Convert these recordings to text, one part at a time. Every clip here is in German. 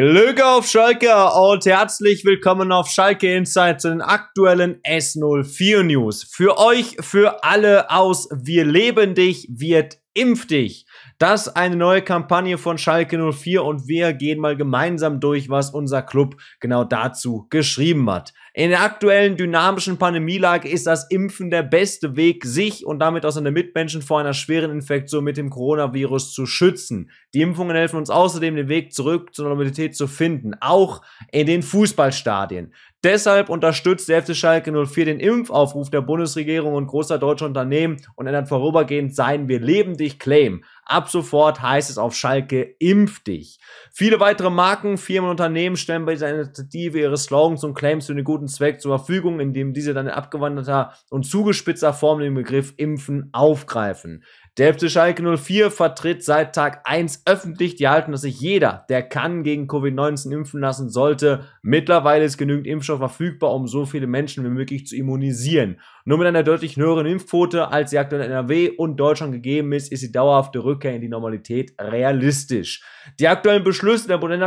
Glück auf Schalke und herzlich willkommen auf Schalke Insights in den aktuellen S04 News. Für euch, für alle aus Wir leben dich wird Impf dich. Das eine neue Kampagne von Schalke 04 und wir gehen mal gemeinsam durch, was unser Club genau dazu geschrieben hat. In der aktuellen dynamischen Pandemielage ist das Impfen der beste Weg, sich und damit auch seine Mitmenschen vor einer schweren Infektion mit dem Coronavirus zu schützen. Die Impfungen helfen uns außerdem, den Weg zurück zur Normalität zu finden, auch in den Fußballstadien. Deshalb unterstützt der FC Schalke 04 den Impfaufruf der Bundesregierung und großer deutscher Unternehmen und ändert vorübergehend sein Wir leben dich Claim. Ab sofort heißt es auf Schalke, impf dich. Viele weitere Marken, Firmen und Unternehmen stellen bei dieser Initiative ihre Slogans und Claims für den guten Zweck zur Verfügung, indem diese dann in abgewanderter und zugespitzter Form den Begriff Impfen aufgreifen. Der FC Schalke 04 vertritt seit Tag 1 öffentlich die Haltung, dass sich jeder, der kann, gegen Covid-19 impfen lassen sollte. Mittlerweile ist genügend Impfstoff verfügbar, um so viele Menschen wie möglich zu immunisieren. Nur mit einer deutlich höheren Impfquote, als sie aktuell in NRW und Deutschland gegeben ist, ist die dauerhafte Rückkehr Rückkehr in die Normalität realistisch. Die aktuellen Beschlüsse der bund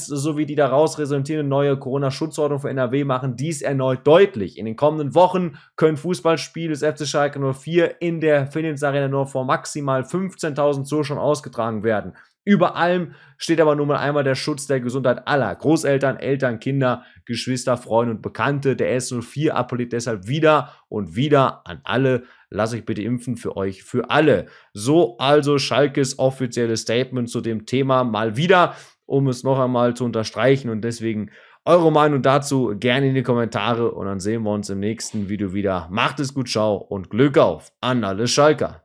sowie die daraus resultierende neue Corona-Schutzordnung für NRW machen dies erneut deutlich. In den kommenden Wochen können Fußballspiele des FC Schalke 04 in der Phoenix Arena nur vor maximal 15.000 Zuschauern ausgetragen werden. Über allem steht aber nun mal einmal der Schutz der Gesundheit aller. Großeltern, Eltern, Kinder, Geschwister, Freunde und Bekannte. Der S04 appelliert deshalb wieder und wieder an alle Lasst euch bitte impfen für euch, für alle. So also Schalkes offizielles Statement zu dem Thema mal wieder, um es noch einmal zu unterstreichen. Und deswegen eure Meinung dazu gerne in die Kommentare. Und dann sehen wir uns im nächsten Video wieder. Macht es gut, ciao und Glück auf an alle Schalker.